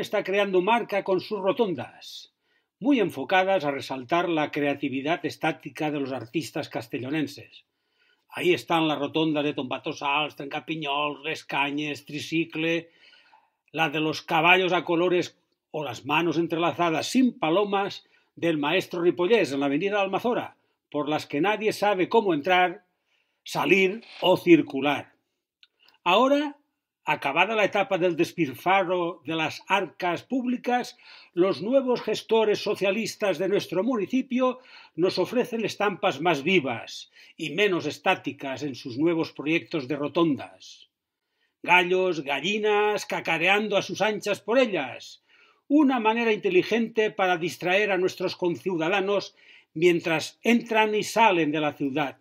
está creando marca con sus rotondas, muy enfocadas a resaltar la creatividad estática de los artistas castellonenses. Ahí están las rotondas de Tombatosals, Trencapiñol, Rescañes, Tricicle, la de los caballos a colores o las manos entrelazadas sin palomas del maestro Ripollés en la avenida Almazora, por las que nadie sabe cómo entrar, salir o circular. Ahora Acabada la etapa del despilfarro de las arcas públicas, los nuevos gestores socialistas de nuestro municipio nos ofrecen estampas más vivas y menos estáticas en sus nuevos proyectos de rotondas. Gallos, gallinas, cacareando a sus anchas por ellas. Una manera inteligente para distraer a nuestros conciudadanos mientras entran y salen de la ciudad.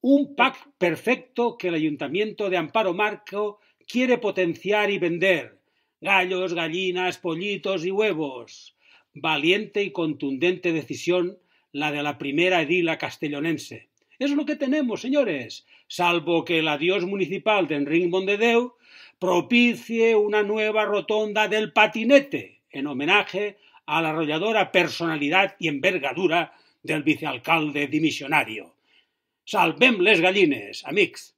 Un pack perfecto que el Ayuntamiento de Amparo Marco quiere potenciar y vender gallos, gallinas, pollitos y huevos. Valiente y contundente decisión la de la primera edila castellonense. Es lo que tenemos, señores, salvo que el adiós municipal de Enric Mondedeu propicie una nueva rotonda del patinete en homenaje a la arrolladora personalidad y envergadura del vicealcalde dimisionario. Salvem les gallines, amics.